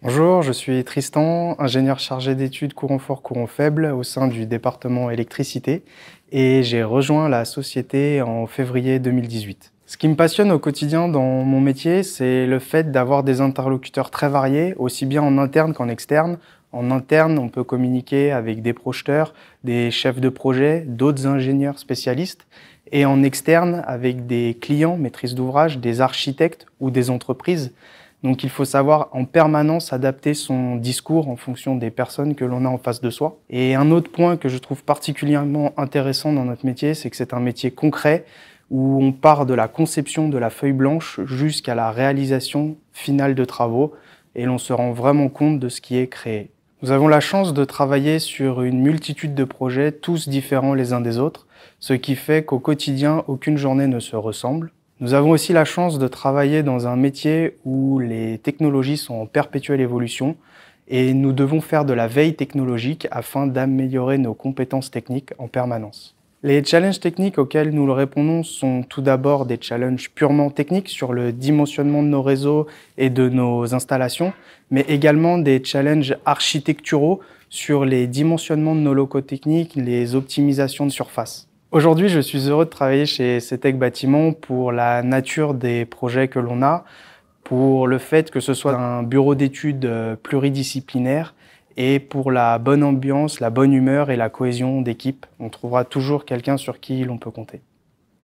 Bonjour, je suis Tristan, ingénieur chargé d'études courant fort, courant faible au sein du département électricité et j'ai rejoint la société en février 2018. Ce qui me passionne au quotidien dans mon métier, c'est le fait d'avoir des interlocuteurs très variés, aussi bien en interne qu'en externe. En interne, on peut communiquer avec des projeteurs, des chefs de projet, d'autres ingénieurs spécialistes, et en externe avec des clients, maîtrise d'ouvrage, des architectes ou des entreprises. Donc il faut savoir en permanence adapter son discours en fonction des personnes que l'on a en face de soi. Et un autre point que je trouve particulièrement intéressant dans notre métier, c'est que c'est un métier concret où on part de la conception de la feuille blanche jusqu'à la réalisation finale de travaux et l'on se rend vraiment compte de ce qui est créé. Nous avons la chance de travailler sur une multitude de projets, tous différents les uns des autres, ce qui fait qu'au quotidien, aucune journée ne se ressemble. Nous avons aussi la chance de travailler dans un métier où les technologies sont en perpétuelle évolution et nous devons faire de la veille technologique afin d'améliorer nos compétences techniques en permanence. Les challenges techniques auxquels nous le répondons sont tout d'abord des challenges purement techniques sur le dimensionnement de nos réseaux et de nos installations, mais également des challenges architecturaux sur les dimensionnements de nos locaux techniques, les optimisations de surface. Aujourd'hui, je suis heureux de travailler chez CETEC Bâtiment pour la nature des projets que l'on a, pour le fait que ce soit un bureau d'études euh, pluridisciplinaire et pour la bonne ambiance, la bonne humeur et la cohésion d'équipe. On trouvera toujours quelqu'un sur qui l'on peut compter.